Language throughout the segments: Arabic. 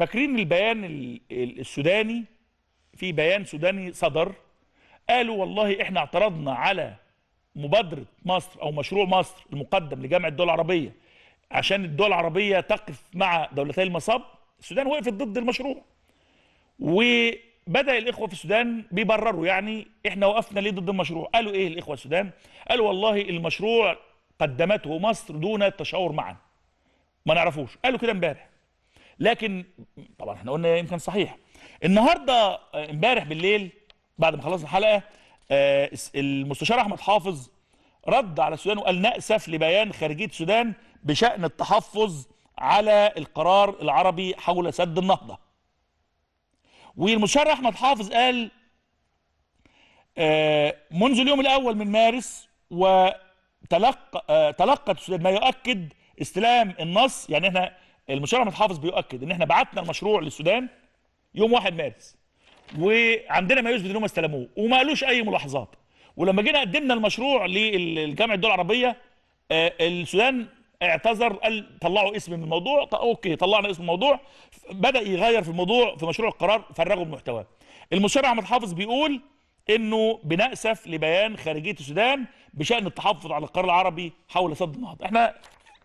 فاكرين البيان السوداني في بيان سوداني صدر قالوا والله احنا اعترضنا على مبادرة مصر او مشروع مصر المقدم لجامعة الدول العربية عشان الدول العربية تقف مع دولتي المصب السودان وقفت ضد المشروع وبدأ الإخوة في السودان بيبرروا يعني إحنا وقفنا ليه ضد المشروع قالوا إيه الإخوة السودان قالوا والله المشروع قدمته مصر دون التشاور معا ما نعرفوش قالوا كده امبارح لكن طبعا احنا قلنا يمكن صحيح النهارده آه، امبارح بالليل بعد ما خلصنا الحلقه آه، المستشار احمد حافظ رد على السودان وقال نأسف لبيان خارجيه السودان بشأن التحفظ على القرار العربي حول سد النهضه. والمستشار احمد حافظ قال آه، منذ اليوم الاول من مارس وتلقى تلقت السودان ما يؤكد استلام النص يعني احنا المشير احمد حافظ بيؤكد ان احنا بعتنا المشروع للسودان يوم 1 مارس وعندنا ما يثبت ان هم استلموه وما قالوش اي ملاحظات ولما جينا قدمنا المشروع للجامعه الدول العربيه آه، السودان اعتذر قال طلعوا اسم من الموضوع اوكي طلعنا اسم الموضوع بدا يغير في الموضوع في مشروع القرار فرغوا من محتواه المشير احمد حافظ بيقول انه بنأسف لبيان خارجيه السودان بشان التحفظ على القرار العربي حول سد النهضه احنا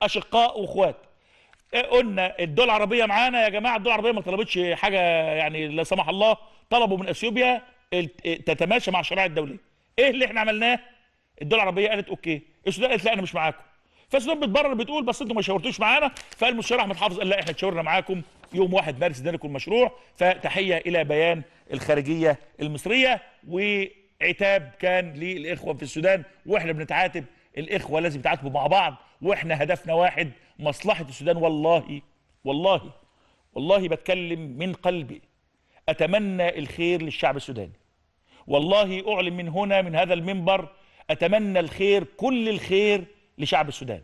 اشقاء واخوات قلنا الدول العربيه معانا يا جماعه الدول العربيه ما طلبتش حاجه يعني لا سمح الله طلبوا من اثيوبيا تتماشى مع الشرائع الدوليه ايه اللي احنا عملناه الدول العربيه قالت اوكي السودان قالت لا انا مش معاكم فالسودان بتبرر بتقول بس انتم ما شاورتوش معانا فالمستشار احمد حافظ قال لا احنا تشاورنا معاكم يوم 1 مارس ده يكون مشروع فتحيه الى بيان الخارجيه المصريه وعتاب كان للاخوه في السودان واحنا بنتعاتب الاخوه لازم يتعاتبوا مع بعض واحنا هدفنا واحد مصلحه السودان والله والله والله بتكلم من قلبي اتمنى الخير للشعب السوداني والله اعلن من هنا من هذا المنبر اتمنى الخير كل الخير لشعب السودان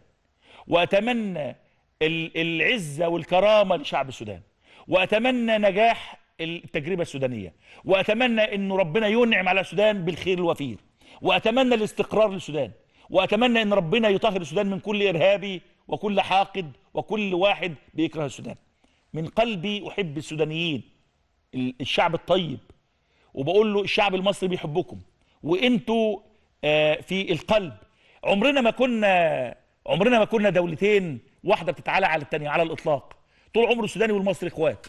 واتمنى العزه والكرامه لشعب السودان واتمنى نجاح التجربه السودانيه واتمنى انه ربنا ينعم على السودان بالخير الوفير واتمنى الاستقرار للسودان وأتمنى أن ربنا يطهر السودان من كل إرهابي وكل حاقد وكل واحد بيكره السودان من قلبي أحب السودانيين الشعب الطيب وبقول له الشعب المصري بيحبكم وانتوا آه، في القلب عمرنا ما كنا عمرنا ما كنا دولتين واحده بتتعالى على الثانيه على الاطلاق طول عمر السوداني والمصري اخوات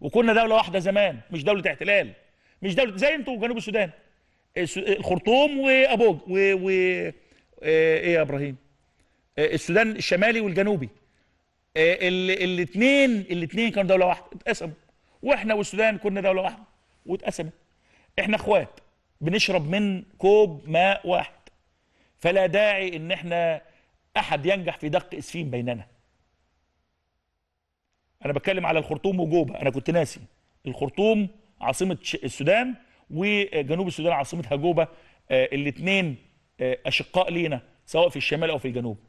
وكنا دوله واحده زمان مش دوله احتلال مش دوله زي انتوا جنوب السودان الخرطوم وابوج و... و... آه، ايه يا ابراهيم آه، السودان الشمالي والجنوبي آه، الاثنين الاثنين كانوا دوله واحده اتقسموا واحنا والسودان كنا دوله واحده واتقسمت احنا اخوات بنشرب من كوب ماء واحد فلا داعي ان احنا احد ينجح في دق اسفين بيننا انا بتكلم على الخرطوم وجوبه انا كنت ناسي الخرطوم عاصمه السودان وجنوب السودان عاصمتها جوبه الاثنين آه، اشقاء لينا سواء في الشمال او في الجنوب